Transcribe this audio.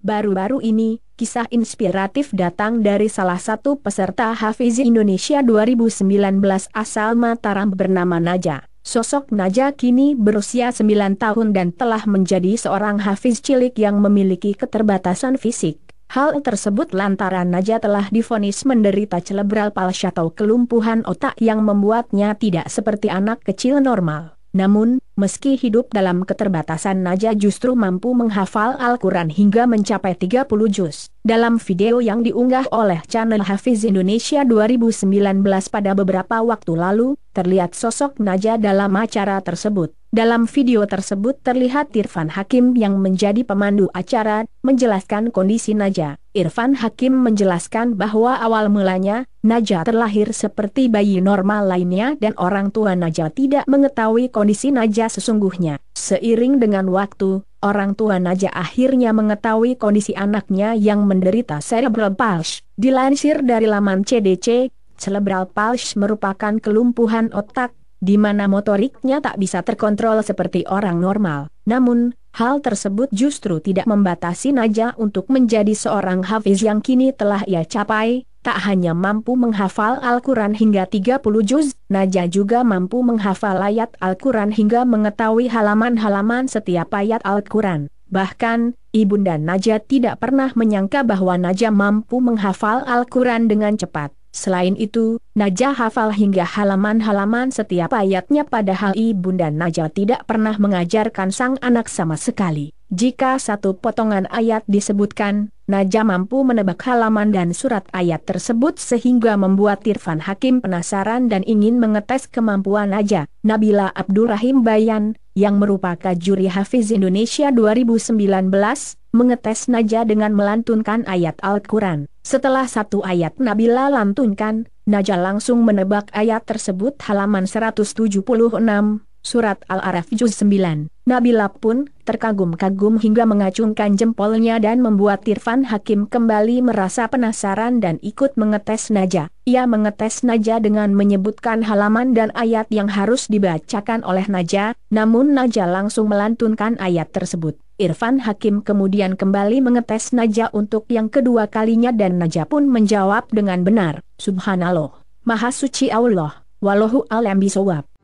Baru-baru ini, kisah inspiratif datang dari salah satu peserta hafiz Indonesia 2019 asal Mataram bernama Naja. Sosok Naja kini berusia 9 tahun dan telah menjadi seorang Hafiz cilik yang memiliki keterbatasan fisik. Hal tersebut lantaran Naja telah difonis menderita cerebral palsy atau kelumpuhan otak yang membuatnya tidak seperti anak kecil normal. Namun, meski hidup dalam keterbatasan Naja justru mampu menghafal Al-Quran hingga mencapai 30 juz. Dalam video yang diunggah oleh channel Hafiz Indonesia 2019 pada beberapa waktu lalu, terlihat sosok Naja dalam acara tersebut. Dalam video tersebut terlihat Irfan Hakim yang menjadi pemandu acara, menjelaskan kondisi Najah. Irfan Hakim menjelaskan bahwa awal mulanya, Naja terlahir seperti bayi normal lainnya dan orang tua Naja tidak mengetahui kondisi Naja sesungguhnya. Seiring dengan waktu, orang tua Naja akhirnya mengetahui kondisi anaknya yang menderita cerebral palsy. Dilansir dari laman CDC, cerebral palsy merupakan kelumpuhan otak di mana motoriknya tak bisa terkontrol seperti orang normal. Namun, hal tersebut justru tidak membatasi Naja untuk menjadi seorang hafiz yang kini telah ia capai, tak hanya mampu menghafal Al-Quran hingga 30 juz, Naja juga mampu menghafal ayat Al-Quran hingga mengetahui halaman-halaman setiap ayat Al-Quran. Bahkan, Ibunda Naja tidak pernah menyangka bahwa Naja mampu menghafal Al-Quran dengan cepat. Selain itu, Najah hafal hingga halaman-halaman setiap ayatnya padahal ibunda Najah tidak pernah mengajarkan sang anak sama sekali. Jika satu potongan ayat disebutkan, Najah mampu menebak halaman dan surat ayat tersebut sehingga membuat Irfan Hakim penasaran dan ingin mengetes kemampuan Najah. Nabila Abdurrahim Bayan, yang merupakan juri Hafiz Indonesia 2019, mengetes Najah dengan melantunkan ayat Al-Quran. Setelah satu ayat Nabila lantunkan, Naja langsung menebak ayat tersebut halaman 176, surat Al-Araf Juz 9. Nabila pun terkagum-kagum hingga mengacungkan jempolnya dan membuat Irfan Hakim kembali merasa penasaran dan ikut mengetes Naja. Ia mengetes Naja dengan menyebutkan halaman dan ayat yang harus dibacakan oleh Naja, namun Naja langsung melantunkan ayat tersebut. Irfan Hakim kemudian kembali mengetes Naja untuk yang kedua kalinya dan Naja pun menjawab dengan benar, Subhanallah, Maha Suci Allah, Wallahu Alam Bisawab.